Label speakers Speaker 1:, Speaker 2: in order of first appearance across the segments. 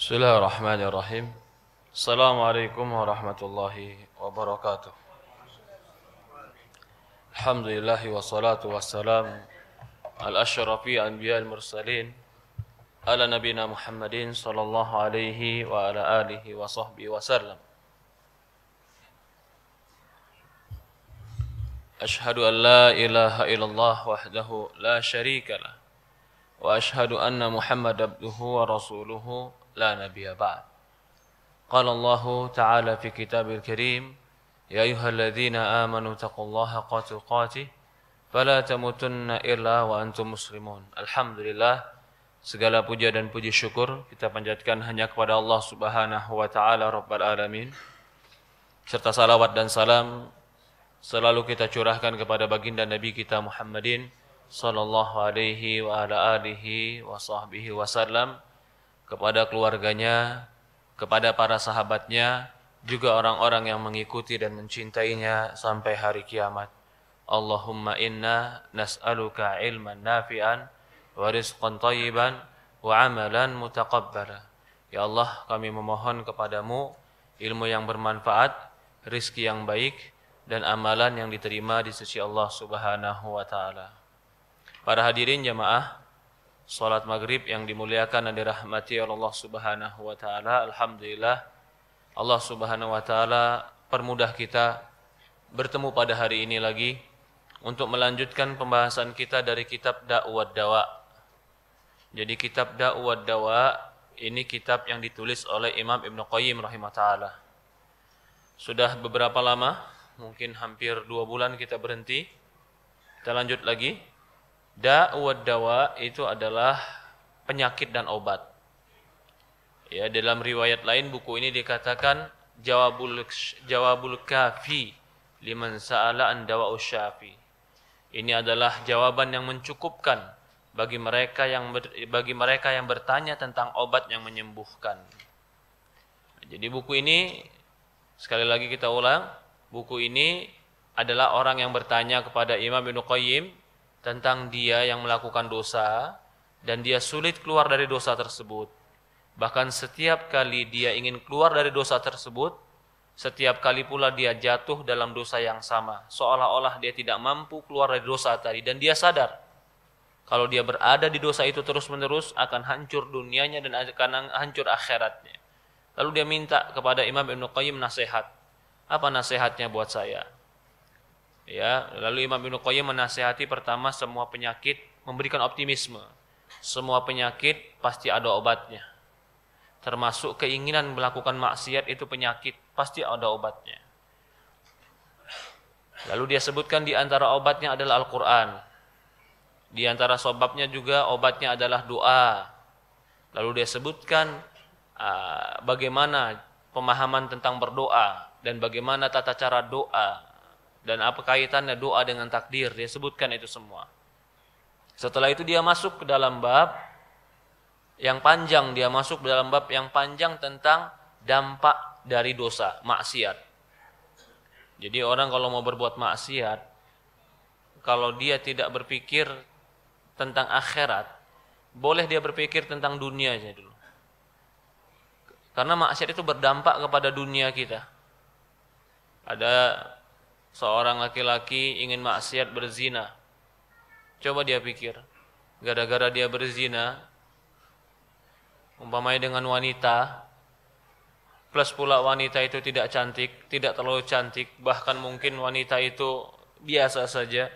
Speaker 1: بسم الله الرحمن الرحيم السلام عليكم ورحمة الله وبركاته الحمد لله والصلاة والسلام على أشرف أنبياء المرسلين على نبينا محمد صلى الله عليه وعلى آله وصحبه وسلم أشهد أن لا إله إلا الله وحده لا شريك له وأشهد أن محمد عبده ورسوله لا نبي بعد قال الله تعالى في كتاب الكريم يا أيها الذين آمنوا اتقوا الله حق تقاته فلا تموتن إلا وأنتم مسلمون الحمد لله Segala puja dan puji syukur kita panjatkan hanya kepada Allah Subhanahu wa taala Rabbal alamin. Serta salawat dan salam selalu kita curahkan kepada baginda Nabi kita Muhammadin sallallahu alaihi wa ala alihi wa sahbihi wasallam kepada keluarganya, kepada para sahabatnya, juga orang-orang yang mengikuti dan mencintainya sampai hari kiamat. Allahumma inna nas'aluka ilman nafi'an wa rizqan tayyiban wa amalan mutaqabbala. Ya Allah, kami memohon kepadamu ilmu yang bermanfaat, rizki yang baik, dan amalan yang diterima di sisi Allah Subhanahu wa taala. Para hadirin jamaah Salat maghrib yang dimuliakan dan dirahmati oleh Allah Subhanahu wa taala. Alhamdulillah Allah Subhanahu wa taala permudah kita bertemu pada hari ini lagi untuk melanjutkan pembahasan kita dari kitab Da'wat Dawa. Jadi kitab Da'wat Dawa ini kitab yang ditulis oleh Imam Ibn Qayyim taala. Sudah beberapa lama, mungkin hampir dua bulan kita berhenti. Kita lanjut lagi Da'wat dawa itu adalah penyakit dan obat. Ya, dalam riwayat lain buku ini dikatakan Jawabul Jawabul Kafi liman sa'ala an dawa syafi. Ini adalah jawaban yang mencukupkan bagi mereka yang bagi mereka yang bertanya tentang obat yang menyembuhkan. Jadi buku ini sekali lagi kita ulang, buku ini adalah orang yang bertanya kepada Imam Ibnu Qayyim tentang dia yang melakukan dosa dan dia sulit keluar dari dosa tersebut. Bahkan setiap kali dia ingin keluar dari dosa tersebut, setiap kali pula dia jatuh dalam dosa yang sama, seolah-olah dia tidak mampu keluar dari dosa tadi dan dia sadar kalau dia berada di dosa itu terus-menerus akan hancur dunianya dan akan hancur akhiratnya. Lalu dia minta kepada Imam Ibn Qayyim nasihat. Apa nasihatnya buat saya? Ya, lalu Imam Ibnu Qayyim menasehati pertama semua penyakit memberikan optimisme. Semua penyakit pasti ada obatnya. Termasuk keinginan melakukan maksiat itu penyakit, pasti ada obatnya. Lalu dia sebutkan di antara obatnya adalah Al-Qur'an. Di antara sebabnya juga obatnya adalah doa. Lalu dia sebutkan ah, bagaimana pemahaman tentang berdoa dan bagaimana tata cara doa dan apa kaitannya doa dengan takdir dia sebutkan itu semua setelah itu dia masuk ke dalam bab yang panjang dia masuk ke dalam bab yang panjang tentang dampak dari dosa maksiat jadi orang kalau mau berbuat maksiat kalau dia tidak berpikir tentang akhirat boleh dia berpikir tentang dunia aja dulu karena maksiat itu berdampak kepada dunia kita ada seorang laki-laki ingin maksiat berzina. Coba dia pikir, gara-gara dia berzina, umpamanya dengan wanita, plus pula wanita itu tidak cantik, tidak terlalu cantik, bahkan mungkin wanita itu biasa saja.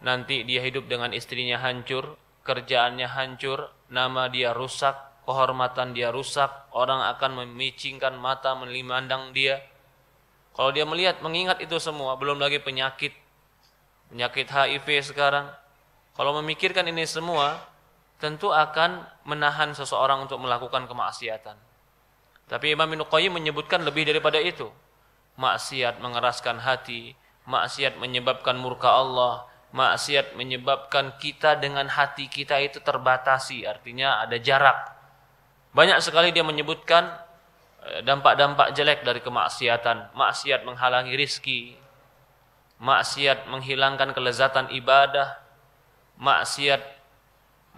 Speaker 1: Nanti dia hidup dengan istrinya hancur, kerjaannya hancur, nama dia rusak, kehormatan dia rusak, orang akan memicingkan mata, melimandang dia, kalau dia melihat, mengingat itu semua, belum lagi penyakit, penyakit HIV sekarang. Kalau memikirkan ini semua, tentu akan menahan seseorang untuk melakukan kemaksiatan. Tapi Imam Ibnu Qayyim menyebutkan lebih daripada itu. Maksiat mengeraskan hati, maksiat menyebabkan murka Allah, maksiat menyebabkan kita dengan hati kita itu terbatasi, artinya ada jarak. Banyak sekali dia menyebutkan Eh, dampak-dampak jelek dari kemaksiatan. Maksiat menghalangi rizki. Maksiat menghilangkan kelezatan ibadah. Maksiat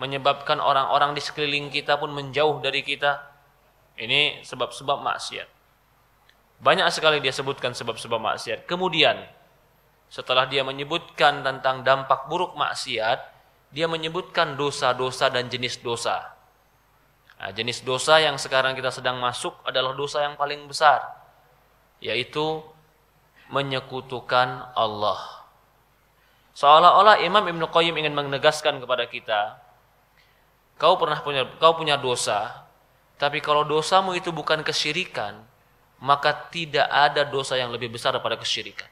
Speaker 1: menyebabkan orang-orang di sekeliling kita pun menjauh dari kita. Ini sebab-sebab maksiat. Banyak sekali dia sebutkan sebab-sebab maksiat. Kemudian setelah dia menyebutkan tentang dampak buruk maksiat, dia menyebutkan dosa-dosa dan jenis dosa. Nah, jenis dosa yang sekarang kita sedang masuk adalah dosa yang paling besar, yaitu menyekutukan Allah. Seolah-olah Imam Ibn Qayyim ingin menegaskan kepada kita, kau pernah punya kau punya dosa, tapi kalau dosamu itu bukan kesyirikan, maka tidak ada dosa yang lebih besar daripada kesyirikan.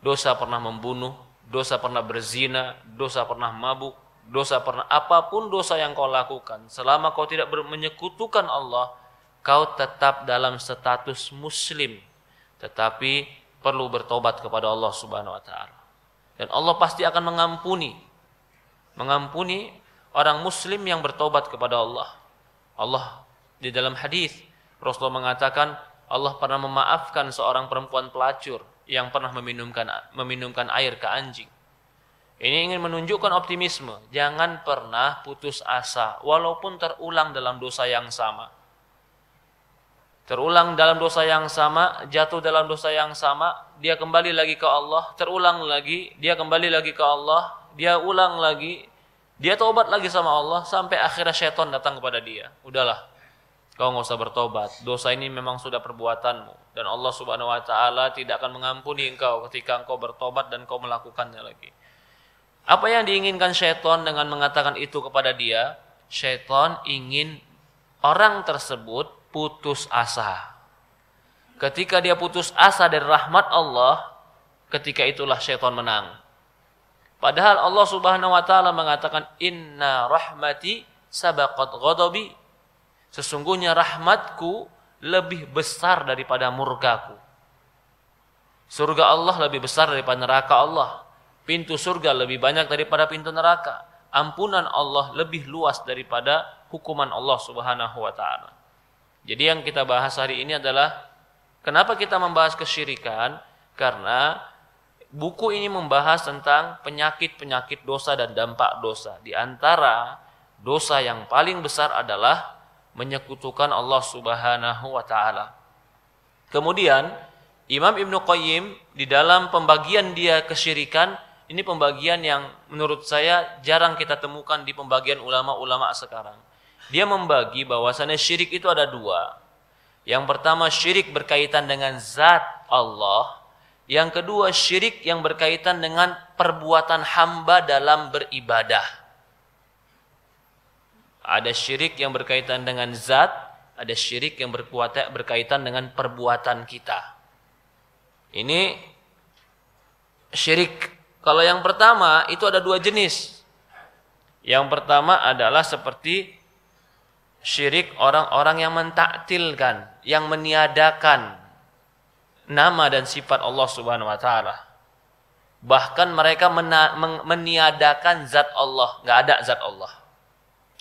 Speaker 1: Dosa pernah membunuh, dosa pernah berzina, dosa pernah mabuk, dosa pernah apapun dosa yang kau lakukan selama kau tidak menyekutukan Allah kau tetap dalam status muslim tetapi perlu bertobat kepada Allah Subhanahu wa taala dan Allah pasti akan mengampuni mengampuni orang muslim yang bertobat kepada Allah Allah di dalam hadis Rasulullah mengatakan Allah pernah memaafkan seorang perempuan pelacur yang pernah meminumkan meminumkan air ke anjing ini ingin menunjukkan optimisme. Jangan pernah putus asa, walaupun terulang dalam dosa yang sama. Terulang dalam dosa yang sama, jatuh dalam dosa yang sama, dia kembali lagi ke Allah, terulang lagi, dia kembali lagi ke Allah, dia ulang lagi, dia tobat lagi sama Allah, sampai akhirnya setan datang kepada dia. Udahlah, kau nggak usah bertobat. Dosa ini memang sudah perbuatanmu. Dan Allah subhanahu wa ta'ala tidak akan mengampuni engkau ketika engkau bertobat dan kau melakukannya lagi. Apa yang diinginkan syaitan dengan mengatakan itu kepada dia? Syaitan ingin orang tersebut putus asa. Ketika dia putus asa dari rahmat Allah, ketika itulah syaitan menang. Padahal Allah Subhanahu wa taala mengatakan inna rahmati sabaqat ghadabi. Sesungguhnya rahmatku lebih besar daripada murkaku. Surga Allah lebih besar daripada neraka Allah. Pintu surga lebih banyak daripada pintu neraka. Ampunan Allah lebih luas daripada hukuman Allah Subhanahu wa taala. Jadi yang kita bahas hari ini adalah kenapa kita membahas kesyirikan? Karena buku ini membahas tentang penyakit-penyakit dosa dan dampak dosa. Di antara dosa yang paling besar adalah menyekutukan Allah Subhanahu wa taala. Kemudian Imam Ibnu Qayyim di dalam pembagian dia kesyirikan ini pembagian yang menurut saya jarang kita temukan di pembagian ulama-ulama sekarang. Dia membagi bahwasannya syirik itu ada dua. Yang pertama syirik berkaitan dengan zat Allah. Yang kedua syirik yang berkaitan dengan perbuatan hamba dalam beribadah. Ada syirik yang berkaitan dengan zat, ada syirik yang berkaitan dengan perbuatan kita. Ini syirik kalau yang pertama itu ada dua jenis. Yang pertama adalah seperti syirik orang-orang yang mentaktilkan, yang meniadakan nama dan sifat Allah Subhanahu wa taala. Bahkan mereka meniadakan zat Allah, nggak ada zat Allah.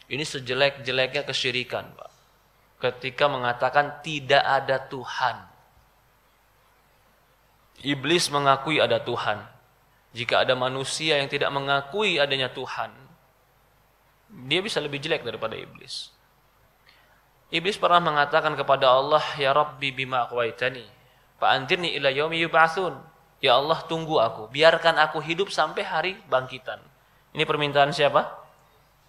Speaker 1: Ini sejelek-jeleknya kesyirikan, Pak. Ketika mengatakan tidak ada Tuhan. Iblis mengakui ada Tuhan. Jika ada manusia yang tidak mengakui adanya Tuhan, dia bisa lebih jelek daripada iblis. Iblis pernah mengatakan kepada Allah, "Ya Rabbi bima aghwaytani, fa'andirni ila yaumi yub'athun. Ya Allah, tunggu aku, biarkan aku hidup sampai hari bangkitan. Ini permintaan siapa?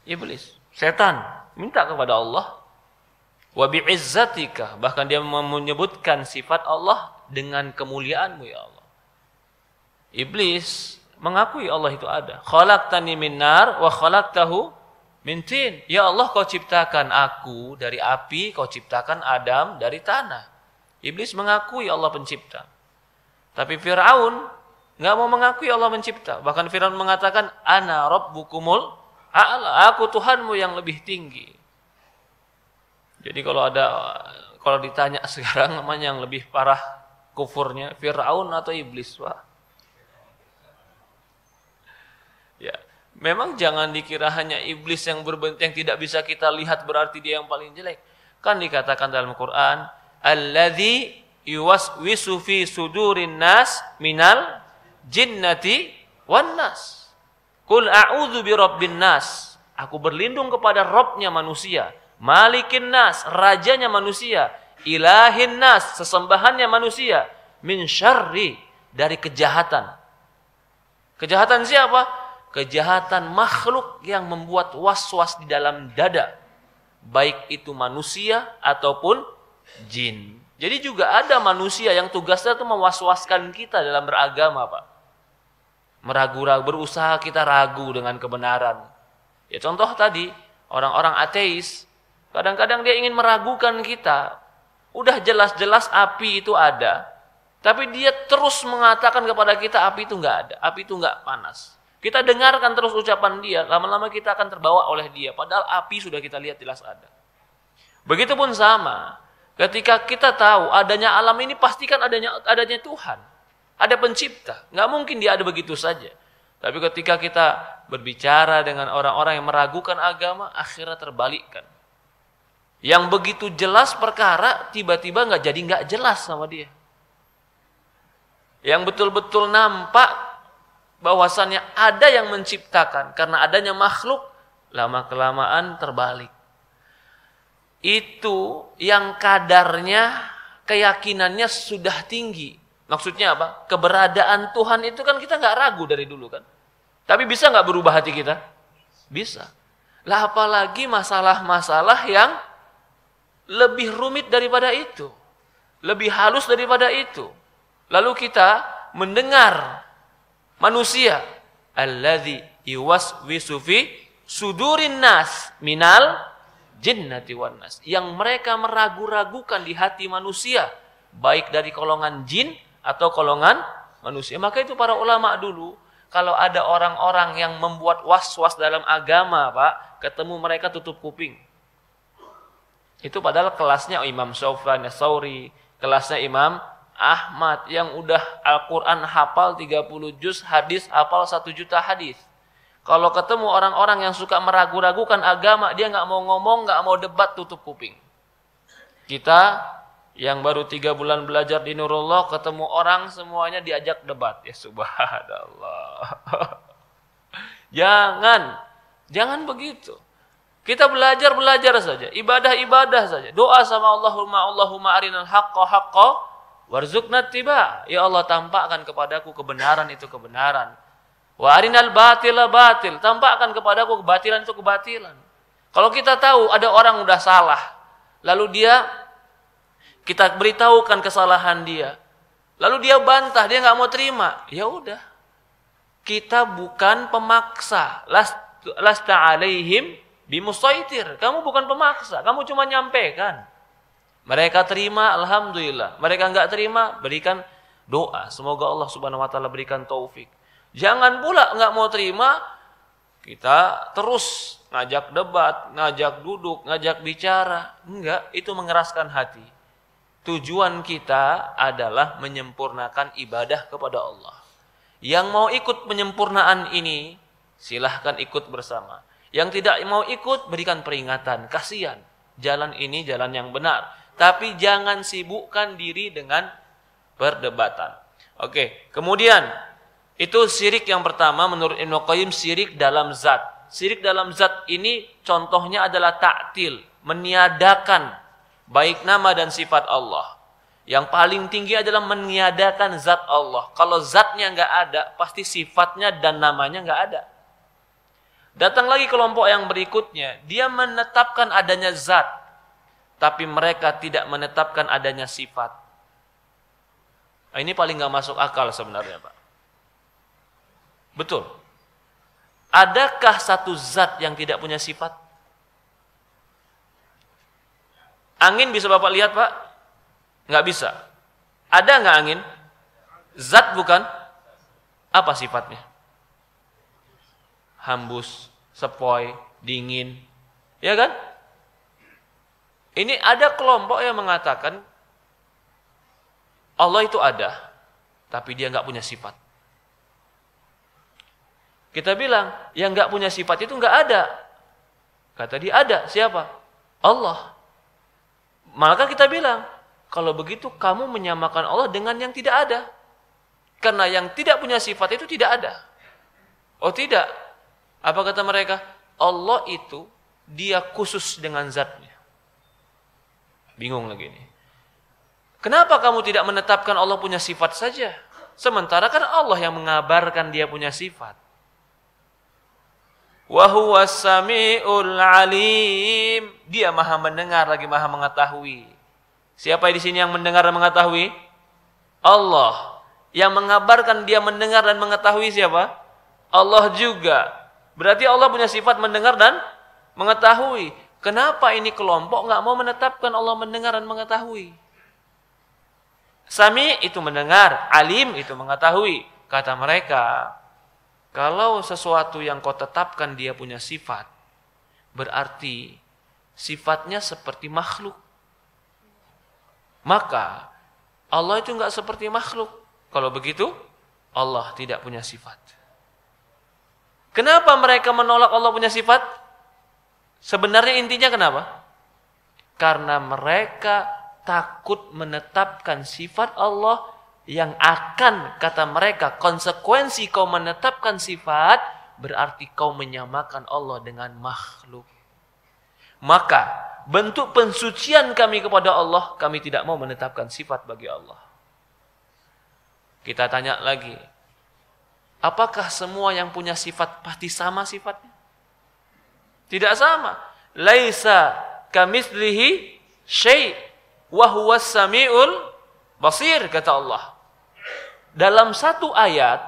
Speaker 1: Iblis, setan, minta kepada Allah. Wa bi'izzatika, bahkan dia menyebutkan sifat Allah dengan kemuliaanmu ya Allah. Iblis mengakui Allah itu ada. Khalaqtani min nar wa khalaqtahu min tin. Ya Allah kau ciptakan aku dari api, kau ciptakan Adam dari tanah. Iblis mengakui Allah pencipta. Tapi Firaun nggak mau mengakui Allah mencipta. Bahkan Firaun mengatakan ana rabbukumul a'la, aku Tuhanmu yang lebih tinggi. Jadi kalau ada kalau ditanya sekarang namanya yang lebih parah kufurnya Firaun atau iblis, Pak? Ya, memang jangan dikira hanya iblis yang berbentuk yang tidak bisa kita lihat berarti dia yang paling jelek. Kan dikatakan dalam Quran, Alladhi yuwaswisu fi sudurin nas minal jinnati wan nas." Qul a'udzu birabbin nas. Aku berlindung kepada Robnya manusia, Malikin nas, rajanya manusia, ilahin nas, sesembahannya manusia, min syarri dari kejahatan. Kejahatan siapa? kejahatan makhluk yang membuat was-was di dalam dada, baik itu manusia ataupun jin. Jadi juga ada manusia yang tugasnya itu mewaswaskan kita dalam beragama, Pak. Meragu-ragu, berusaha kita ragu dengan kebenaran. Ya contoh tadi, orang-orang ateis, kadang-kadang dia ingin meragukan kita. Udah jelas-jelas api itu ada, tapi dia terus mengatakan kepada kita api itu nggak ada, api itu nggak panas. Kita dengarkan terus ucapan dia, lama-lama kita akan terbawa oleh dia. Padahal api sudah kita lihat jelas ada. Begitupun sama, ketika kita tahu adanya alam ini pastikan adanya adanya Tuhan, ada pencipta. Nggak mungkin dia ada begitu saja. Tapi ketika kita berbicara dengan orang-orang yang meragukan agama, akhirnya terbalikkan. Yang begitu jelas perkara, tiba-tiba nggak jadi nggak jelas sama dia. Yang betul-betul nampak bahwasannya ada yang menciptakan karena adanya makhluk lama kelamaan terbalik itu yang kadarnya keyakinannya sudah tinggi maksudnya apa keberadaan Tuhan itu kan kita nggak ragu dari dulu kan tapi bisa nggak berubah hati kita bisa lah apalagi masalah-masalah yang lebih rumit daripada itu lebih halus daripada itu lalu kita mendengar manusia alladzi yuwaswisu fi sudurin nas minal jinnati wan nas yang mereka meragu-ragukan di hati manusia baik dari kolongan jin atau kolongan manusia maka itu para ulama dulu kalau ada orang-orang yang membuat was-was dalam agama Pak ketemu mereka tutup kuping itu padahal kelasnya Imam Sofyan Sauri kelasnya Imam Ahmad yang udah Al-Quran hafal 30 juz, hadis hafal 1 juta hadis. Kalau ketemu orang-orang yang suka meragu-ragukan agama, dia nggak mau ngomong, nggak mau debat, tutup kuping. Kita yang baru tiga bulan belajar di Nurullah, ketemu orang semuanya diajak debat. Ya subhanallah. jangan, jangan begitu. Kita belajar-belajar saja, ibadah-ibadah saja. Doa sama Allahumma Allahumma arinal haqqa haqqa Warzukna tiba, ya Allah tampakkan kepadaku kebenaran itu kebenaran. Wa arinal batila batil, tampakkan kepadaku kebatilan itu kebatilan. Kalau kita tahu ada orang udah salah, lalu dia kita beritahukan kesalahan dia. Lalu dia bantah, dia nggak mau terima. Ya udah. Kita bukan pemaksa. Lasta alaihim bimusaitir. Kamu bukan pemaksa, kamu cuma nyampaikan. Mereka terima, alhamdulillah. Mereka nggak terima, berikan doa. Semoga Allah Subhanahu Wa Taala berikan taufik. Jangan pula nggak mau terima, kita terus ngajak debat, ngajak duduk, ngajak bicara. Enggak, itu mengeraskan hati. Tujuan kita adalah menyempurnakan ibadah kepada Allah. Yang mau ikut penyempurnaan ini, silahkan ikut bersama. Yang tidak mau ikut, berikan peringatan. Kasihan, jalan ini jalan yang benar tapi jangan sibukkan diri dengan perdebatan. Oke, kemudian itu sirik yang pertama menurut Ibnu Qayyim sirik dalam zat. Sirik dalam zat ini contohnya adalah taktil, meniadakan baik nama dan sifat Allah. Yang paling tinggi adalah meniadakan zat Allah. Kalau zatnya nggak ada, pasti sifatnya dan namanya nggak ada. Datang lagi kelompok yang berikutnya, dia menetapkan adanya zat, tapi mereka tidak menetapkan adanya sifat. Nah, ini paling nggak masuk akal sebenarnya, Pak. Betul. Adakah satu zat yang tidak punya sifat? Angin bisa Bapak lihat, Pak? Nggak bisa. Ada nggak angin? Zat bukan? Apa sifatnya? Hambus, sepoi, dingin. Ya kan? Ini ada kelompok yang mengatakan Allah itu ada, tapi dia nggak punya sifat. Kita bilang yang nggak punya sifat itu nggak ada. Kata dia ada siapa? Allah. Maka kita bilang kalau begitu kamu menyamakan Allah dengan yang tidak ada. Karena yang tidak punya sifat itu tidak ada. Oh tidak. Apa kata mereka? Allah itu dia khusus dengan zatnya. Bingung lagi ini. Kenapa kamu tidak menetapkan Allah punya sifat saja? Sementara kan Allah yang mengabarkan dia punya sifat. Wahuwa sami'ul alim. Dia maha mendengar lagi maha mengetahui. Siapa di sini yang mendengar dan mengetahui? Allah. Yang mengabarkan dia mendengar dan mengetahui siapa? Allah juga. Berarti Allah punya sifat mendengar dan mengetahui. Kenapa ini kelompok nggak mau menetapkan Allah mendengar dan mengetahui? Sami itu mendengar, alim itu mengetahui. Kata mereka, kalau sesuatu yang kau tetapkan dia punya sifat, berarti sifatnya seperti makhluk. Maka Allah itu nggak seperti makhluk. Kalau begitu, Allah tidak punya sifat. Kenapa mereka menolak Allah punya sifat? Sebenarnya intinya kenapa? Karena mereka takut menetapkan sifat Allah yang akan kata mereka konsekuensi kau menetapkan sifat berarti kau menyamakan Allah dengan makhluk. Maka bentuk pensucian kami kepada Allah kami tidak mau menetapkan sifat bagi Allah. Kita tanya lagi. Apakah semua yang punya sifat pasti sama sifatnya? Tidak sama. Laisa kamislihi syai' wa huwa samiul basir kata Allah. Dalam satu ayat,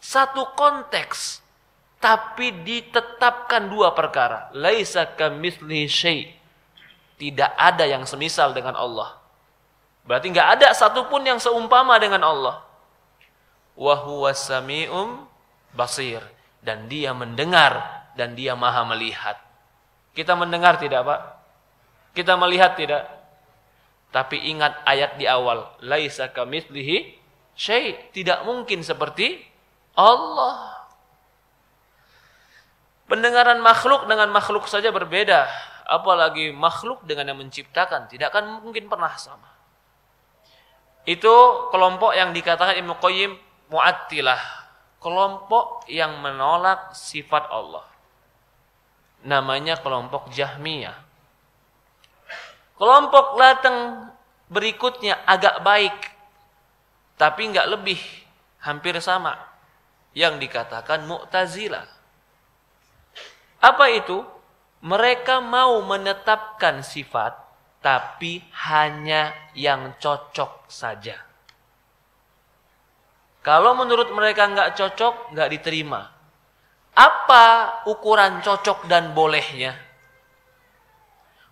Speaker 1: satu konteks tapi ditetapkan dua perkara. Laisa kamislihi syai'. Tidak ada yang semisal dengan Allah. Berarti nggak ada satupun yang seumpama dengan Allah. Wa huwa samium basir dan dia mendengar dan dia maha melihat. Kita mendengar tidak Pak? Kita melihat tidak? Tapi ingat ayat di awal, laisa kamislihi syai, tidak mungkin seperti Allah. Pendengaran makhluk dengan makhluk saja berbeda, apalagi makhluk dengan yang menciptakan, tidak akan mungkin pernah sama. Itu kelompok yang dikatakan Ibn Qayyim Mu'attilah, kelompok yang menolak sifat Allah namanya kelompok Jahmiyah. Kelompok Lateng berikutnya agak baik, tapi nggak lebih, hampir sama. Yang dikatakan Mu'tazila. Apa itu? Mereka mau menetapkan sifat, tapi hanya yang cocok saja. Kalau menurut mereka nggak cocok, nggak diterima. Apa ukuran cocok dan bolehnya?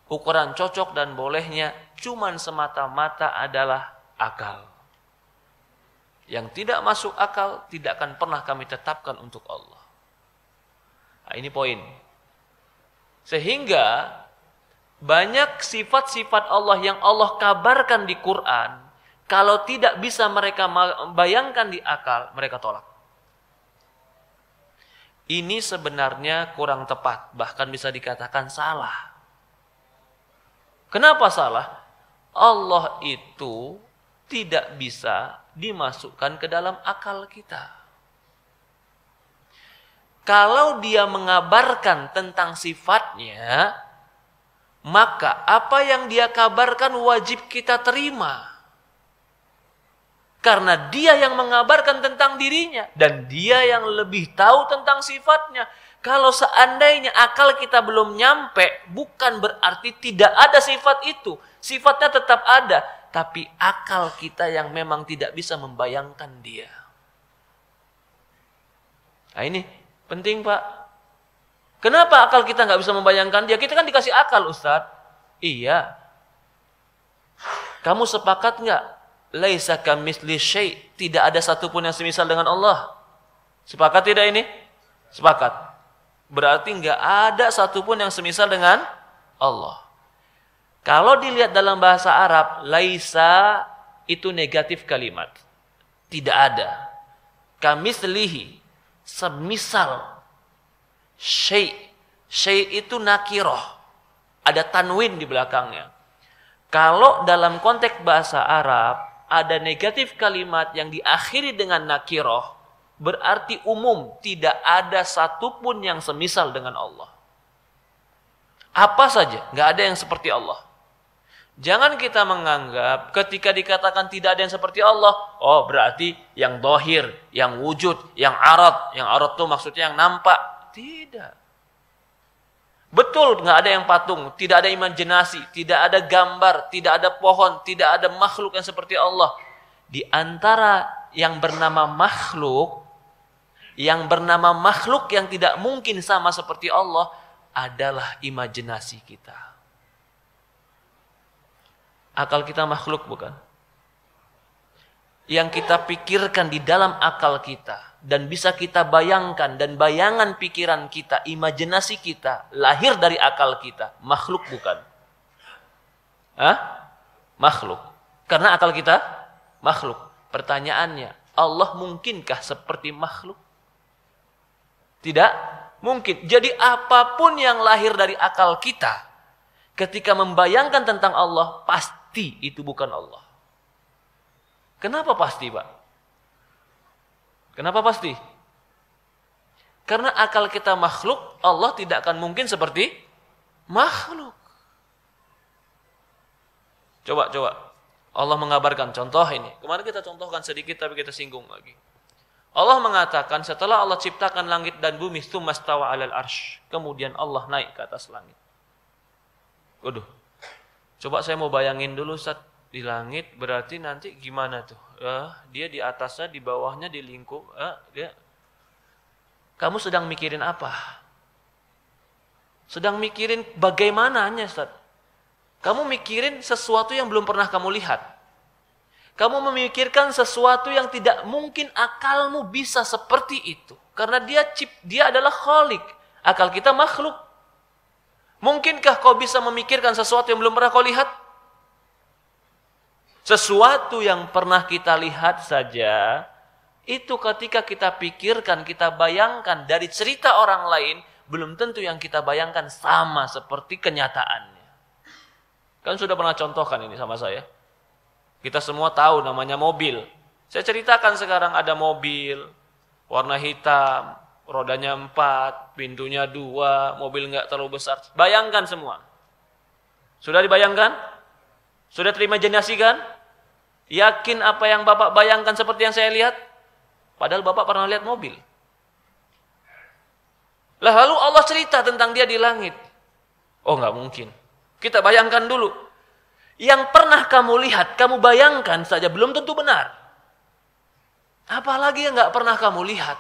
Speaker 1: Ukuran cocok dan bolehnya cuman semata-mata adalah akal. Yang tidak masuk akal tidak akan pernah kami tetapkan untuk Allah. Nah, ini poin. Sehingga banyak sifat-sifat Allah yang Allah kabarkan di Quran, kalau tidak bisa mereka bayangkan di akal, mereka tolak. Ini sebenarnya kurang tepat, bahkan bisa dikatakan salah. Kenapa salah? Allah itu tidak bisa dimasukkan ke dalam akal kita. Kalau dia mengabarkan tentang sifatnya, maka apa yang dia kabarkan wajib kita terima. Karena dia yang mengabarkan tentang dirinya dan dia yang lebih tahu tentang sifatnya. Kalau seandainya akal kita belum nyampe, bukan berarti tidak ada sifat itu. Sifatnya tetap ada, tapi akal kita yang memang tidak bisa membayangkan dia. Nah ini penting Pak. Kenapa akal kita nggak bisa membayangkan dia? Kita kan dikasih akal Ustadz. Iya. Kamu sepakat nggak laisa kamitsli syai, tidak ada satupun yang semisal dengan Allah. Sepakat tidak ini? Sepakat. Berarti nggak ada satupun yang semisal dengan Allah. Kalau dilihat dalam bahasa Arab, laisa itu negatif kalimat. Tidak ada. Kamislihi, semisal. Syai, syai itu nakiroh. Ada tanwin di belakangnya. Kalau dalam konteks bahasa Arab, ada negatif kalimat yang diakhiri dengan nakiroh, berarti umum tidak ada satupun yang semisal dengan Allah. Apa saja, nggak ada yang seperti Allah. Jangan kita menganggap ketika dikatakan tidak ada yang seperti Allah, oh berarti yang dohir, yang wujud, yang arat, yang arat itu maksudnya yang nampak. Tidak. Betul nggak ada yang patung, tidak ada imajinasi, tidak ada gambar, tidak ada pohon, tidak ada makhluk yang seperti Allah. Di antara yang bernama makhluk, yang bernama makhluk yang tidak mungkin sama seperti Allah adalah imajinasi kita. Akal kita makhluk bukan? yang kita pikirkan di dalam akal kita dan bisa kita bayangkan dan bayangan pikiran kita, imajinasi kita lahir dari akal kita, makhluk bukan? Hah? Makhluk. Karena akal kita makhluk. Pertanyaannya, Allah mungkinkah seperti makhluk? Tidak mungkin. Jadi apapun yang lahir dari akal kita ketika membayangkan tentang Allah pasti itu bukan Allah. Kenapa pasti, Pak? Kenapa pasti? Karena akal kita makhluk, Allah tidak akan mungkin seperti makhluk. Coba, coba. Allah mengabarkan contoh ini. Kemarin kita contohkan sedikit tapi kita singgung lagi. Allah mengatakan setelah Allah ciptakan langit dan bumi tsumastawa 'alal arsh. Kemudian Allah naik ke atas langit. Waduh. Coba saya mau bayangin dulu Ustaz di langit berarti nanti gimana tuh? Uh, dia di atasnya, di bawahnya, di lingkup. Uh, dia. Kamu sedang mikirin apa? Sedang mikirin bagaimananya, Ustaz? Kamu mikirin sesuatu yang belum pernah kamu lihat. Kamu memikirkan sesuatu yang tidak mungkin akalmu bisa seperti itu. Karena dia cip, dia adalah kholik. Akal kita makhluk. Mungkinkah kau bisa memikirkan sesuatu yang belum pernah kau lihat? Sesuatu yang pernah kita lihat saja, itu ketika kita pikirkan, kita bayangkan dari cerita orang lain, belum tentu yang kita bayangkan sama seperti kenyataannya. Kan sudah pernah contohkan ini sama saya. Kita semua tahu namanya mobil. Saya ceritakan sekarang ada mobil, warna hitam, rodanya empat, pintunya dua, mobil nggak terlalu besar. Bayangkan semua. Sudah dibayangkan? Sudah terima jenasi kan? Yakin apa yang Bapak bayangkan seperti yang saya lihat? Padahal Bapak pernah lihat mobil. lalu Allah cerita tentang dia di langit. Oh nggak mungkin. Kita bayangkan dulu. Yang pernah kamu lihat, kamu bayangkan saja belum tentu benar. Apalagi yang nggak pernah kamu lihat.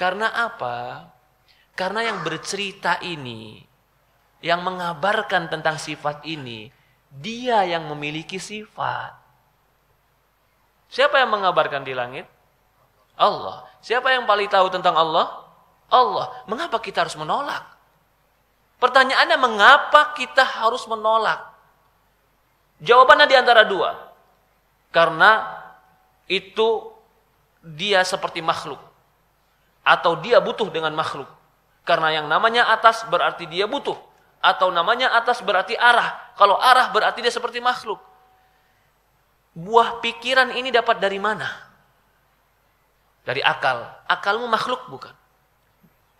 Speaker 1: Karena apa? Karena yang bercerita ini yang mengabarkan tentang sifat ini, dia yang memiliki sifat. Siapa yang mengabarkan di langit? Allah. Siapa yang paling tahu tentang Allah? Allah. Mengapa kita harus menolak? Pertanyaannya mengapa kita harus menolak? Jawabannya di antara dua. Karena itu dia seperti makhluk. Atau dia butuh dengan makhluk. Karena yang namanya atas berarti dia butuh atau namanya atas berarti arah. Kalau arah berarti dia seperti makhluk. Buah pikiran ini dapat dari mana? Dari akal. Akalmu makhluk bukan?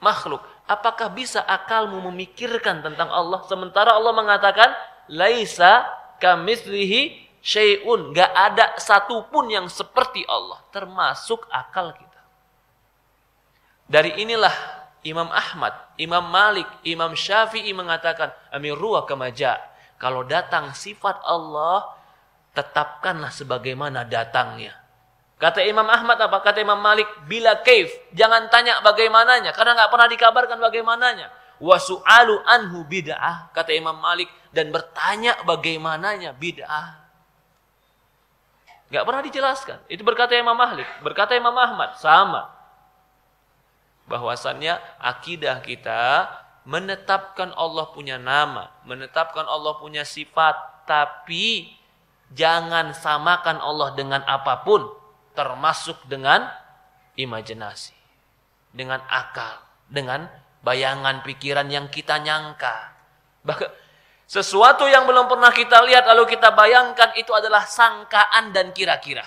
Speaker 1: Makhluk. Apakah bisa akalmu memikirkan tentang Allah sementara Allah mengatakan laisa kamitslihi syai'un, gak ada satupun yang seperti Allah termasuk akal kita. Dari inilah Imam Ahmad, Imam Malik, Imam Syafi'i mengatakan, Amiruwa kemaja. Kalau datang sifat Allah, tetapkanlah sebagaimana datangnya. Kata Imam Ahmad apa? Kata Imam Malik, bila kaif, jangan tanya bagaimananya, karena nggak pernah dikabarkan bagaimananya. Wasu'alu anhu bid'ah, kata Imam Malik, dan bertanya bagaimananya bid'ah. Gak pernah dijelaskan. Itu berkata Imam Malik, berkata Imam Ahmad, sama bahwasannya akidah kita menetapkan Allah punya nama, menetapkan Allah punya sifat, tapi jangan samakan Allah dengan apapun, termasuk dengan imajinasi, dengan akal, dengan bayangan pikiran yang kita nyangka. Bahkan sesuatu yang belum pernah kita lihat lalu kita bayangkan itu adalah sangkaan dan kira-kira.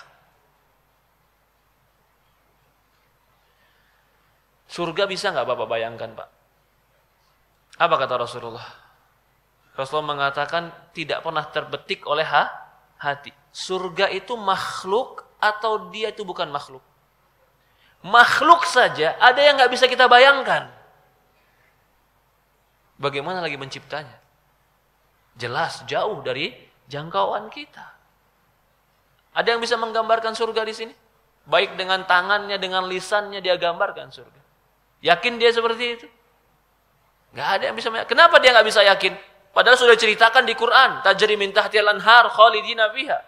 Speaker 1: Surga bisa nggak Bapak bayangkan Pak? Apa kata Rasulullah? Rasulullah mengatakan tidak pernah terbetik oleh hati. Surga itu makhluk atau dia itu bukan makhluk? Makhluk saja ada yang nggak bisa kita bayangkan. Bagaimana lagi menciptanya? Jelas jauh dari jangkauan kita. Ada yang bisa menggambarkan surga di sini? Baik dengan tangannya, dengan lisannya dia gambarkan surga. Yakin dia seperti itu? Gak ada yang bisa. Kenapa dia gak bisa yakin? Padahal sudah ceritakan di Quran, tajri min tahtil anhar khalidina fiha.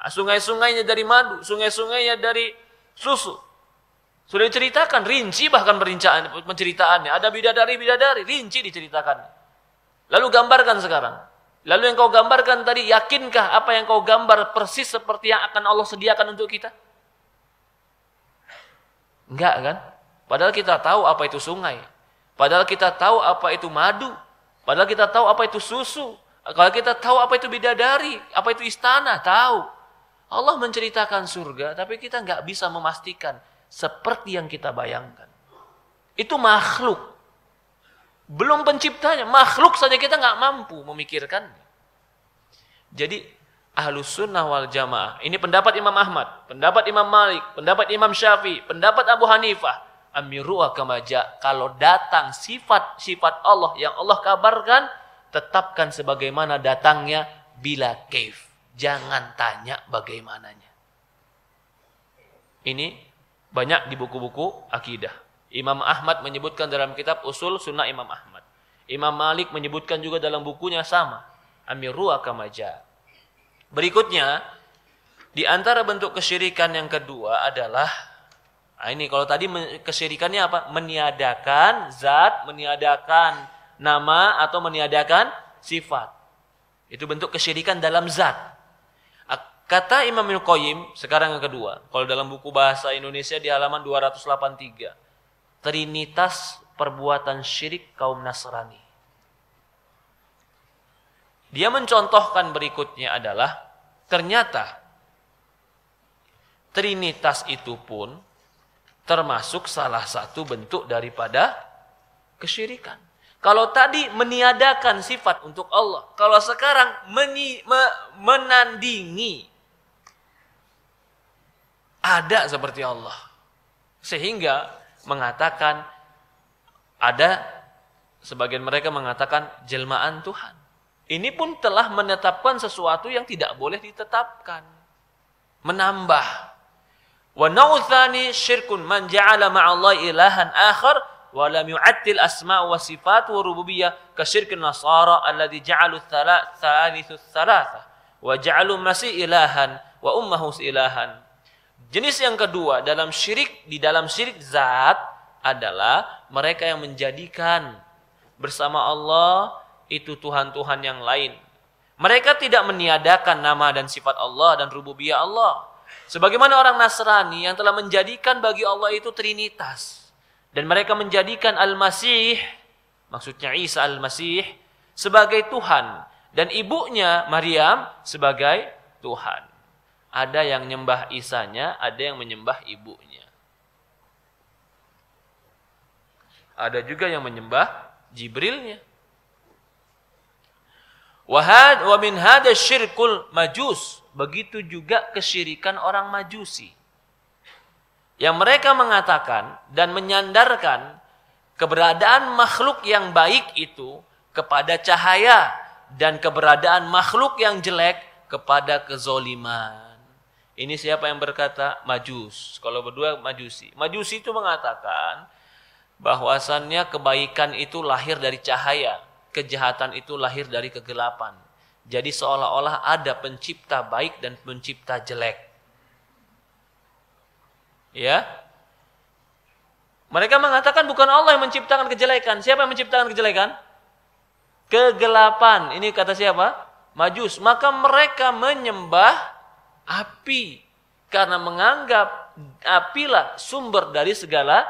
Speaker 1: Ah, sungai-sungainya dari madu, sungai-sungainya dari susu. Sudah diceritakan, rinci bahkan perincaan, penceritaannya. Ada bidadari-bidadari, rinci diceritakan. Lalu gambarkan sekarang. Lalu yang kau gambarkan tadi, yakinkah apa yang kau gambar persis seperti yang akan Allah sediakan untuk kita? Enggak kan? Padahal kita tahu apa itu sungai. Padahal kita tahu apa itu madu. Padahal kita tahu apa itu susu. Kalau kita tahu apa itu bidadari, apa itu istana, tahu. Allah menceritakan surga, tapi kita nggak bisa memastikan seperti yang kita bayangkan. Itu makhluk. Belum penciptanya, makhluk saja kita nggak mampu memikirkan. Jadi ahlus sunnah wal jamaah. Ini pendapat Imam Ahmad, pendapat Imam Malik, pendapat Imam Syafi'i, pendapat Abu Hanifah amiruha kamaja. Kalau datang sifat-sifat Allah yang Allah kabarkan, tetapkan sebagaimana datangnya bila keif. Jangan tanya bagaimananya. Ini banyak di buku-buku akidah. Imam Ahmad menyebutkan dalam kitab Usul Sunnah Imam Ahmad. Imam Malik menyebutkan juga dalam bukunya sama. Amiru kemaja. Berikutnya, di antara bentuk kesyirikan yang kedua adalah Nah, ini kalau tadi kesyirikannya apa? Meniadakan zat, meniadakan nama atau meniadakan sifat. Itu bentuk kesyirikan dalam zat. Kata Imam Ibn Qayyim sekarang yang kedua. Kalau dalam buku bahasa Indonesia di halaman 283. Trinitas perbuatan syirik kaum Nasrani. Dia mencontohkan berikutnya adalah ternyata Trinitas itu pun termasuk salah satu bentuk daripada kesyirikan. Kalau tadi meniadakan sifat untuk Allah, kalau sekarang meni, me, menandingi ada seperti Allah. Sehingga mengatakan ada sebagian mereka mengatakan jelmaan Tuhan. Ini pun telah menetapkan sesuatu yang tidak boleh ditetapkan. Menambah Wa nauthani syirkun man ja'ala ma'allahi ilahan akhar wa lam yu'attil asma' wa sifat wa rububiyyah ka syirkin nasara alladhi ja'alu thalithu thalatha wa ja'alu masih ilahan wa ummahu ilahan. Jenis yang kedua dalam syirik di dalam syirik zat adalah mereka yang menjadikan bersama Allah itu tuhan-tuhan yang lain. Mereka tidak meniadakan nama dan sifat Allah dan rububiyah Allah Sebagaimana orang Nasrani yang telah menjadikan bagi Allah itu Trinitas. Dan mereka menjadikan Al-Masih, maksudnya Isa Al-Masih, sebagai Tuhan. Dan ibunya Maryam sebagai Tuhan. Ada yang menyembah Isanya, ada yang menyembah ibunya. Ada juga yang menyembah Jibrilnya. Wahad wa min hada syirkul majus. Begitu juga kesyirikan orang majusi. Yang mereka mengatakan dan menyandarkan keberadaan makhluk yang baik itu kepada cahaya dan keberadaan makhluk yang jelek kepada kezoliman. Ini siapa yang berkata majus? Kalau berdua majusi. Majusi itu mengatakan bahwasannya kebaikan itu lahir dari cahaya kejahatan itu lahir dari kegelapan. Jadi seolah-olah ada pencipta baik dan pencipta jelek. Ya? Mereka mengatakan bukan Allah yang menciptakan kejelekan. Siapa yang menciptakan kejelekan? Kegelapan. Ini kata siapa? Majus. Maka mereka menyembah api karena menganggap apilah sumber dari segala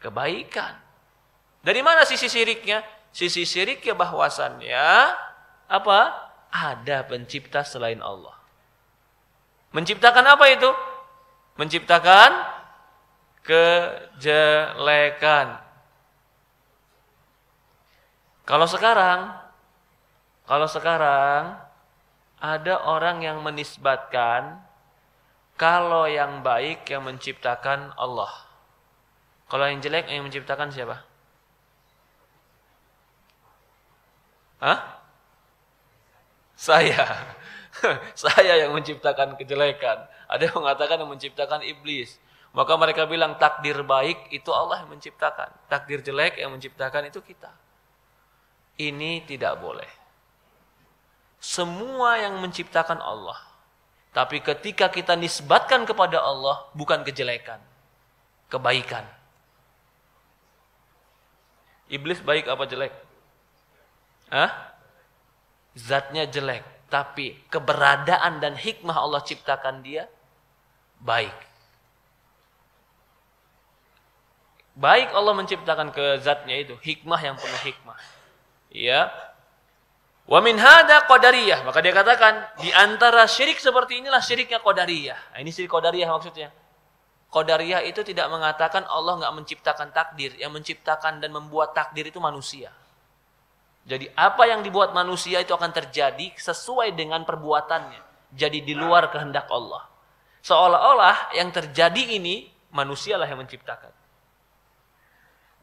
Speaker 1: kebaikan. Dari mana sisi siriknya? sisi syirik ya bahwasannya apa? Ada pencipta selain Allah. Menciptakan apa itu? Menciptakan kejelekan. Kalau sekarang, kalau sekarang ada orang yang menisbatkan kalau yang baik yang menciptakan Allah. Kalau yang jelek yang menciptakan siapa? Hah? Saya. saya yang menciptakan kejelekan. Ada yang mengatakan yang menciptakan iblis. Maka mereka bilang takdir baik itu Allah yang menciptakan. Takdir jelek yang menciptakan itu kita. Ini tidak boleh. Semua yang menciptakan Allah. Tapi ketika kita nisbatkan kepada Allah bukan kejelekan. Kebaikan. Iblis baik apa jelek? Hah? Zatnya jelek, tapi keberadaan dan hikmah Allah ciptakan dia baik. Baik Allah menciptakan ke zatnya itu, hikmah yang penuh hikmah. Ya. Wa min hada qadariyah. Maka dia katakan, di antara syirik seperti inilah syiriknya qadariyah. Nah, ini syirik qadariyah maksudnya. Qadariyah itu tidak mengatakan Allah nggak menciptakan takdir. Yang menciptakan dan membuat takdir itu manusia. Jadi apa yang dibuat manusia itu akan terjadi sesuai dengan perbuatannya. Jadi di luar kehendak Allah. Seolah-olah yang terjadi ini manusialah yang menciptakan.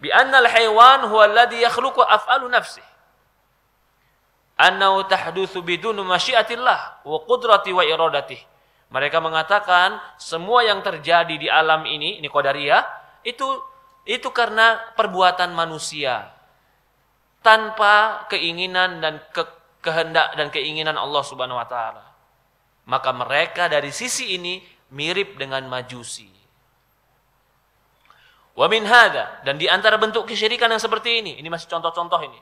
Speaker 1: Bi annal haywan huwa alladhi yakhluqu af'alu Annahu tahduthu bidun masyiatillah wa qudrati wa Mereka mengatakan semua yang terjadi di alam ini, ini kodaria, itu itu karena perbuatan manusia, tanpa keinginan dan ke kehendak dan keinginan Allah Subhanahu wa taala. Maka mereka dari sisi ini mirip dengan Majusi. Wa min hadha dan di antara bentuk kesyirikan yang seperti ini, ini masih contoh-contoh ini.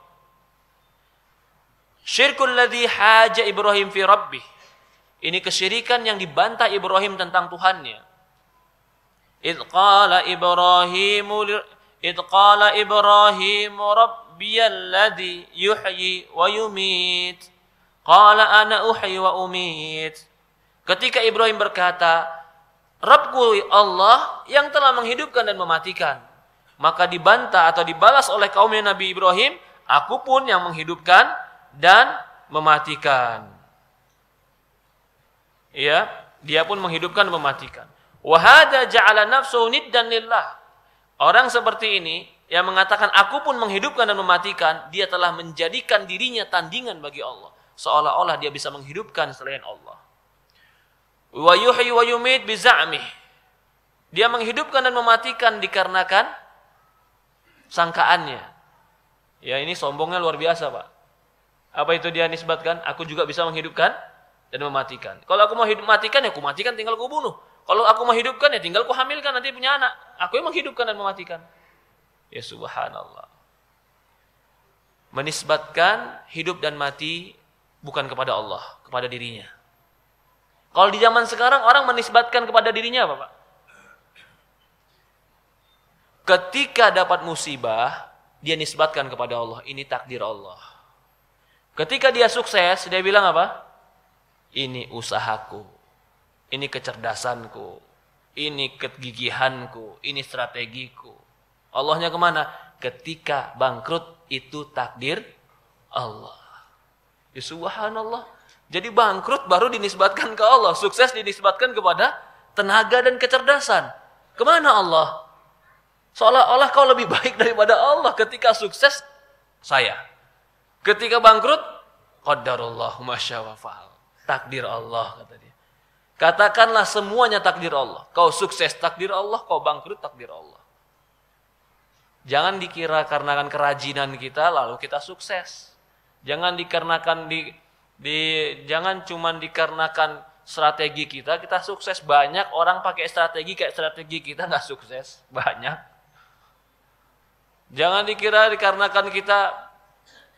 Speaker 1: Syirkul ladzi haja Ibrahim fi rabbih. Ini kesyirikan yang dibantah Ibrahim tentang Tuhannya. nya Ibrahimu Idqala Ibrahimu rabb ربي الذي yuhyi wa yumit. Qala ana uhyi wa umit. Ketika Ibrahim berkata, Rabbku ya Allah yang telah menghidupkan dan mematikan. Maka dibantah atau dibalas oleh kaumnya Nabi Ibrahim, aku pun yang menghidupkan dan mematikan. Ya, dia pun menghidupkan dan mematikan. Wahada ja'ala nafsu niddan lillah. Orang seperti ini yang mengatakan aku pun menghidupkan dan mematikan, dia telah menjadikan dirinya tandingan bagi Allah, seolah-olah dia bisa menghidupkan selain Allah. Wa yuhyi wa yumit Dia menghidupkan dan mematikan dikarenakan sangkaannya. Ya ini sombongnya luar biasa, Pak. Apa itu dia nisbatkan? Aku juga bisa menghidupkan dan mematikan. Kalau aku mau hidup matikan ya aku matikan tinggal aku bunuh. Kalau aku mau hidupkan ya tinggal aku hamilkan nanti punya anak. Aku yang menghidupkan dan mematikan. Ya subhanallah. Menisbatkan hidup dan mati bukan kepada Allah, kepada dirinya. Kalau di zaman sekarang orang menisbatkan kepada dirinya apa, Pak? Ketika dapat musibah, dia nisbatkan kepada Allah, ini takdir Allah. Ketika dia sukses, dia bilang apa? Ini usahaku. Ini kecerdasanku. Ini kegigihanku, ini strategiku. Allahnya kemana? Ketika bangkrut itu takdir Allah. Ya subhanallah. Jadi bangkrut baru dinisbatkan ke Allah. Sukses dinisbatkan kepada tenaga dan kecerdasan. Kemana Allah? Seolah-olah kau lebih baik daripada Allah ketika sukses saya. Ketika bangkrut, qadarullah masya wafal. Takdir Allah kata dia. Katakanlah semuanya takdir Allah. Kau sukses takdir Allah, kau bangkrut takdir Allah. Jangan dikira karenakan kerajinan kita lalu kita sukses. Jangan dikarenakan di, di jangan cuman dikarenakan strategi kita kita sukses banyak orang pakai strategi kayak strategi kita nggak sukses banyak. Jangan dikira dikarenakan kita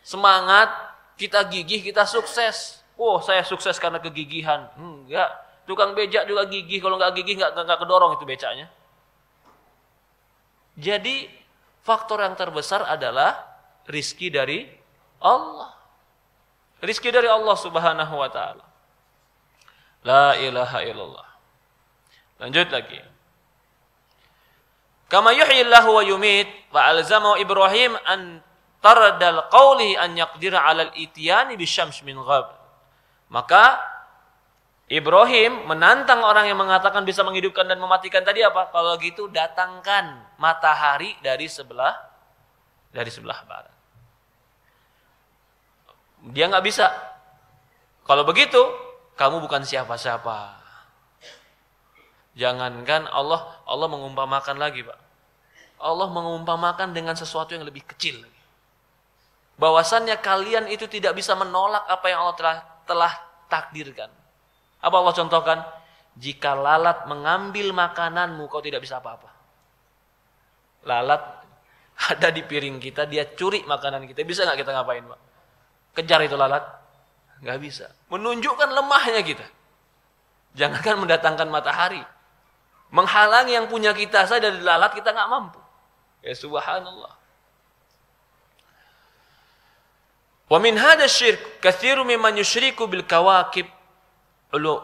Speaker 1: semangat kita gigih kita sukses. Oh saya sukses karena kegigihan. Enggak. Tukang becak juga gigih. Kalau nggak gigih nggak nggak kedorong itu becaknya. Jadi faktor yang terbesar adalah rizki dari Allah. Rizki dari Allah subhanahu wa ta'ala. La ilaha illallah. Lanjut lagi. Kama yuhyillahu wa yumit wa alzamu Ibrahim an tardal qawli an yakdira alal itiyani bisyams min ghab. Maka Ibrahim menantang orang yang mengatakan bisa menghidupkan dan mematikan tadi apa? Kalau gitu datangkan matahari dari sebelah dari sebelah barat. Dia nggak bisa. Kalau begitu, kamu bukan siapa-siapa. Jangankan Allah Allah mengumpamakan lagi, Pak. Allah mengumpamakan dengan sesuatu yang lebih kecil. Bahwasannya kalian itu tidak bisa menolak apa yang Allah telah telah takdirkan apa Allah contohkan? Jika lalat mengambil makananmu, kau tidak bisa apa-apa. Lalat ada di piring kita, dia curi makanan kita. Bisa nggak kita ngapain, Pak? Kejar itu lalat? Nggak bisa. Menunjukkan lemahnya kita. Jangankan mendatangkan matahari. Menghalangi yang punya kita saja dari lalat, kita nggak mampu. Ya subhanallah. Wa min hadha syirk kathiru mimman yushriku bil kawakib ulu,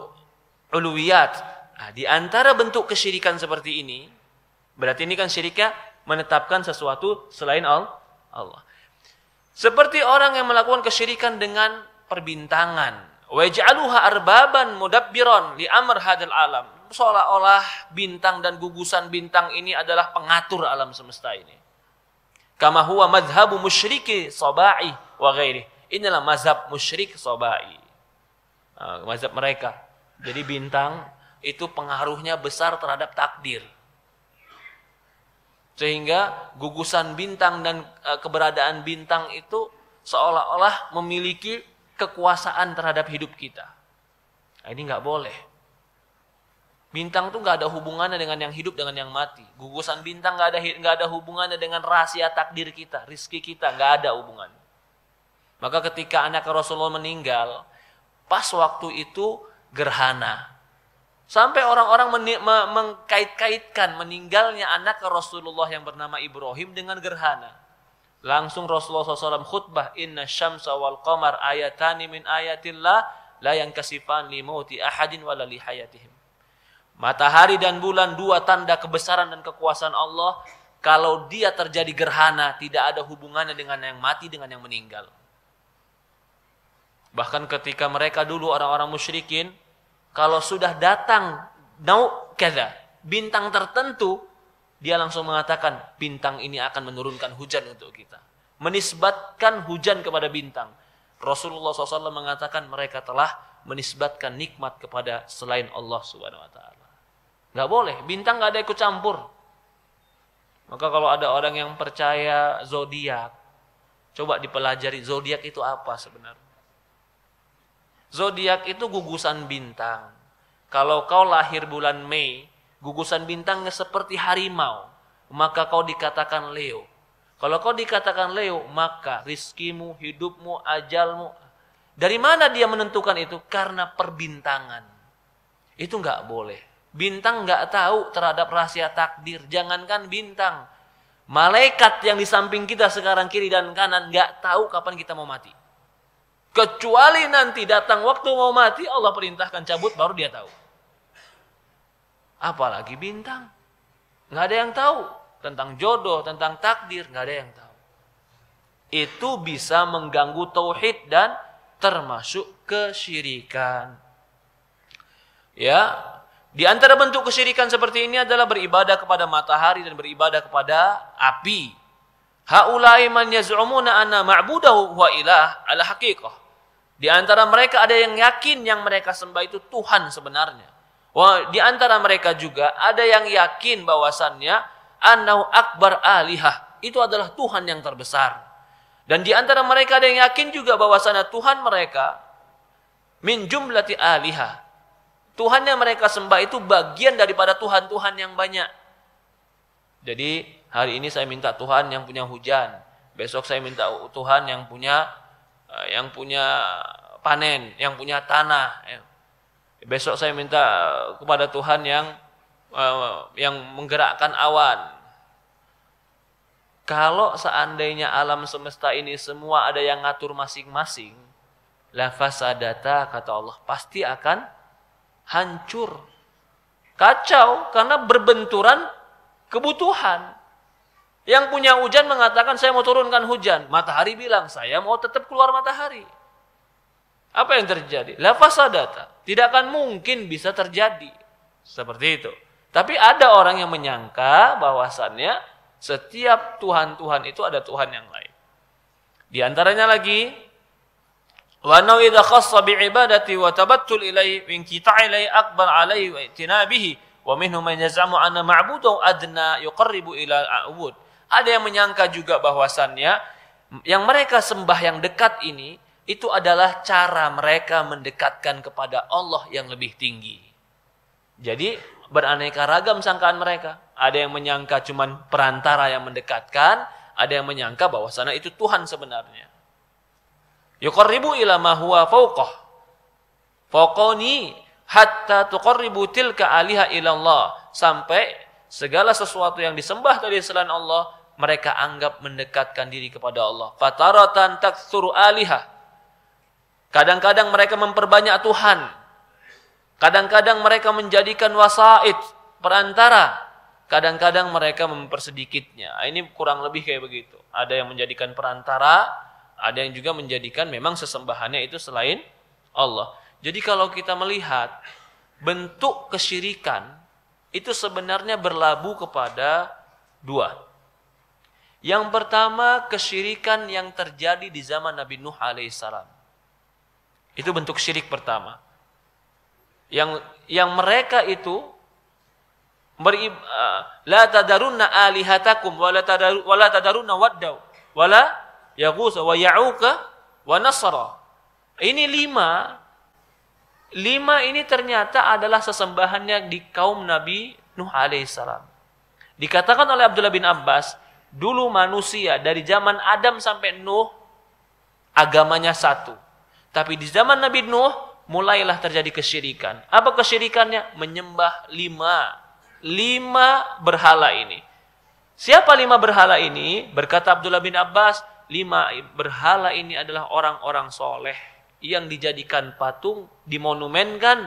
Speaker 1: uluwiyat. Nah, di antara bentuk kesyirikan seperti ini, berarti ini kan syiriknya menetapkan sesuatu selain Allah. Seperti orang yang melakukan kesyirikan dengan perbintangan. Waj'aluha arbaban mudabbiran li amr hadal alam. Seolah-olah bintang dan gugusan bintang ini adalah pengatur alam semesta ini. Kama huwa madhabu musyriki sabai wa ghairi. Inilah mazhab musyrik sabai uh, mazhab mereka. Jadi bintang itu pengaruhnya besar terhadap takdir. Sehingga gugusan bintang dan eh, keberadaan bintang itu seolah-olah memiliki kekuasaan terhadap hidup kita. Nah, ini nggak boleh. Bintang tuh nggak ada hubungannya dengan yang hidup dengan yang mati. Gugusan bintang nggak ada nggak ada hubungannya dengan rahasia takdir kita, rizki kita nggak ada hubungannya. Maka ketika anak Rasulullah meninggal, Pas waktu itu gerhana. Sampai orang-orang meni- me- mengkait-kaitkan meninggalnya anak Rasulullah yang bernama Ibrahim dengan gerhana. Langsung Rasulullah SAW khutbah, Inna syamsa wal qamar ayatani min ayatillah, la yang kasifan li mauti ahadin wala li hayatihim. Matahari dan bulan dua tanda kebesaran dan kekuasaan Allah. Kalau dia terjadi gerhana, tidak ada hubungannya dengan yang mati, dengan yang meninggal. Bahkan ketika mereka dulu orang-orang musyrikin, kalau sudah datang nau kada bintang tertentu, dia langsung mengatakan bintang ini akan menurunkan hujan untuk kita. Menisbatkan hujan kepada bintang. Rasulullah SAW mengatakan mereka telah menisbatkan nikmat kepada selain Allah Subhanahu Wa Taala. Gak boleh, bintang gak ada ikut campur. Maka kalau ada orang yang percaya zodiak, coba dipelajari zodiak itu apa sebenarnya. Zodiak itu gugusan bintang. Kalau kau lahir bulan Mei, gugusan bintangnya seperti harimau, maka kau dikatakan Leo. Kalau kau dikatakan Leo, maka rizkimu, hidupmu, ajalmu. Dari mana dia menentukan itu? Karena perbintangan. Itu nggak boleh. Bintang nggak tahu terhadap rahasia takdir. Jangankan bintang. Malaikat yang di samping kita sekarang kiri dan kanan nggak tahu kapan kita mau mati. Kecuali nanti datang waktu mau mati, Allah perintahkan cabut, baru dia tahu. Apalagi bintang. Nggak ada yang tahu. Tentang jodoh, tentang takdir, nggak ada yang tahu. Itu bisa mengganggu tauhid dan termasuk kesyirikan. Ya, di antara bentuk kesyirikan seperti ini adalah beribadah kepada matahari dan beribadah kepada api Haulai man yaz'umuna anna ma'budahu huwa ilah ala haqiqah. Di antara mereka ada yang yakin yang mereka sembah itu Tuhan sebenarnya. Wah, di antara mereka juga ada yang yakin bahwasannya annahu akbar alihah. Itu adalah Tuhan yang terbesar. Dan di antara mereka ada yang yakin juga bahwasannya Tuhan mereka min jumlati alihah. Tuhan yang mereka sembah itu bagian daripada Tuhan-Tuhan yang banyak. Jadi Hari ini saya minta Tuhan yang punya hujan. Besok saya minta Tuhan yang punya eh, yang punya panen, yang punya tanah. Besok saya minta eh, kepada Tuhan yang eh, yang menggerakkan awan. Kalau seandainya alam semesta ini semua ada yang ngatur masing-masing, la data kata Allah pasti akan hancur. Kacau karena berbenturan kebutuhan. Yang punya hujan mengatakan saya mau turunkan hujan. Matahari bilang saya mau tetap keluar matahari. Apa yang terjadi? La fasadata. Tidak akan mungkin bisa terjadi. Seperti itu. Tapi ada orang yang menyangka bahwasannya setiap Tuhan-Tuhan itu ada Tuhan yang lain. Di antaranya lagi wa nau idza khassa bi ibadati wa tabattul ilaihi min qita'i akbar alaihi wa itinabihi wa minhum man yaz'amu adna abud ada yang menyangka juga bahwasannya yang mereka sembah yang dekat ini itu adalah cara mereka mendekatkan kepada Allah yang lebih tinggi. Jadi beraneka ragam sangkaan mereka. Ada yang menyangka cuman perantara yang mendekatkan, ada yang menyangka bahwa sana itu Tuhan sebenarnya. Yukarribu ila ma huwa fawqah. Fawqani hatta tuqarribu tilka aliha ila Allah. Sampai segala sesuatu yang disembah dari selain Allah mereka anggap mendekatkan diri kepada Allah. Fataratan taksuru alihah. Kadang-kadang mereka memperbanyak Tuhan. Kadang-kadang mereka menjadikan wasaid, perantara. Kadang-kadang mereka mempersedikitnya. Ah, ini kurang lebih kayak begitu. Ada yang menjadikan perantara, ada yang juga menjadikan memang sesembahannya itu selain Allah. Jadi kalau kita melihat bentuk kesyirikan itu sebenarnya berlabuh kepada dua yang pertama, kesyirikan yang terjadi di zaman Nabi Nuh alaihissalam. Itu bentuk syirik pertama. Yang yang mereka itu eh, la tadarunna alihatakum wa la tadarunna waddaw wa yaghus wa ya'uka wa nasara. Ini lima lima ini ternyata adalah sesembahannya di kaum Nabi Nuh alaihissalam. Dikatakan oleh Abdullah bin Abbas, dulu manusia dari zaman Adam sampai Nuh agamanya satu. Tapi di zaman Nabi Nuh mulailah terjadi kesyirikan. Apa kesyirikannya? Menyembah lima. Lima berhala ini. Siapa lima berhala ini? Berkata Abdullah bin Abbas, lima berhala ini adalah orang-orang soleh yang dijadikan patung, dimonumenkan.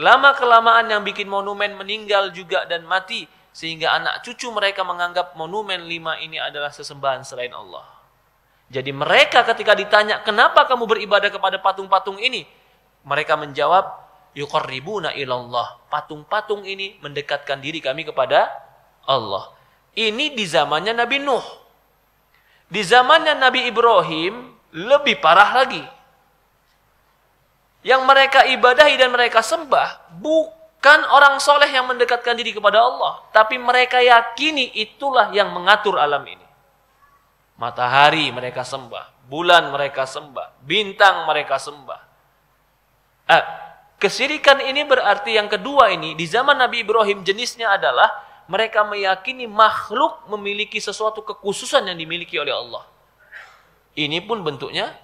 Speaker 1: Lama kelamaan yang bikin monumen meninggal juga dan mati sehingga anak cucu mereka menganggap monumen lima ini adalah sesembahan selain Allah. Jadi mereka ketika ditanya, "Kenapa kamu beribadah kepada patung-patung ini?" Mereka menjawab, "Yuqarribuna ilallah." Patung-patung ini mendekatkan diri kami kepada Allah. Ini di zamannya Nabi Nuh. Di zamannya Nabi Ibrahim lebih parah lagi. Yang mereka ibadahi dan mereka sembah bukan Kan orang soleh yang mendekatkan diri kepada Allah. Tapi mereka yakini itulah yang mengatur alam ini. Matahari mereka sembah. Bulan mereka sembah. Bintang mereka sembah. Eh, kesirikan ini berarti yang kedua ini. Di zaman Nabi Ibrahim jenisnya adalah mereka meyakini makhluk memiliki sesuatu kekhususan yang dimiliki oleh Allah. Ini pun bentuknya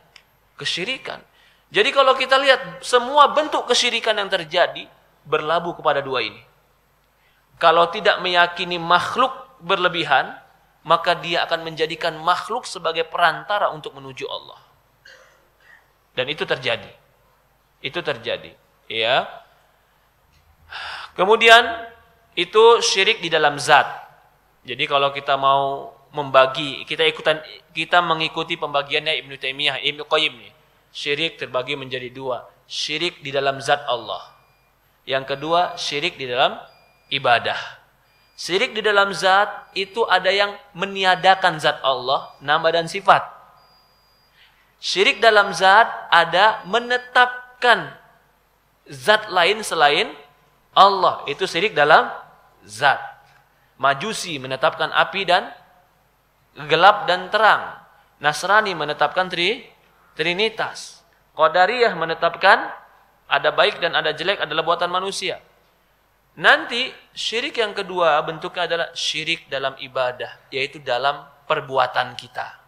Speaker 1: kesyirikan. Jadi kalau kita lihat semua bentuk kesyirikan yang terjadi, berlabuh kepada dua ini. Kalau tidak meyakini makhluk berlebihan, maka dia akan menjadikan makhluk sebagai perantara untuk menuju Allah. Dan itu terjadi. Itu terjadi, ya. Kemudian itu syirik di dalam zat. Jadi kalau kita mau membagi, kita ikutan kita mengikuti pembagiannya Ibnu Taimiyah, Ibnu Qayyim nih. Syirik terbagi menjadi dua. Syirik di dalam zat Allah yang kedua, syirik di dalam ibadah. Syirik di dalam zat itu ada yang meniadakan zat Allah, nama dan sifat. Syirik dalam zat ada menetapkan zat lain selain Allah. Itu syirik dalam zat. Majusi menetapkan api dan gelap dan terang. Nasrani menetapkan tri, Trinitas. Qadariyah menetapkan ada baik dan ada jelek adalah buatan manusia. Nanti syirik yang kedua bentuknya adalah syirik dalam ibadah, yaitu dalam perbuatan kita.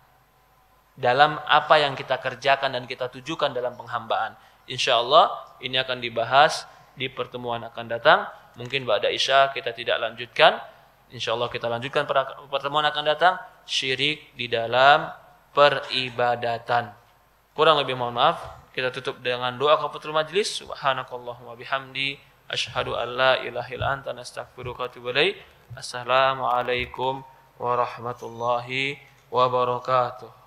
Speaker 1: Dalam apa yang kita kerjakan dan kita tujukan dalam penghambaan. Insya Allah ini akan dibahas di pertemuan akan datang. Mungkin pada Isya kita tidak lanjutkan. Insya Allah kita lanjutkan pertemuan akan datang. Syirik di dalam peribadatan. Kurang lebih mohon maaf. Kita tutup dengan doa kafatul majlis. Subhanakallahumma bihamdi asyhadu an la ilaha illa anta nastaghfiruka wa atubu ilaik. Assalamualaikum warahmatullahi wabarakatuh.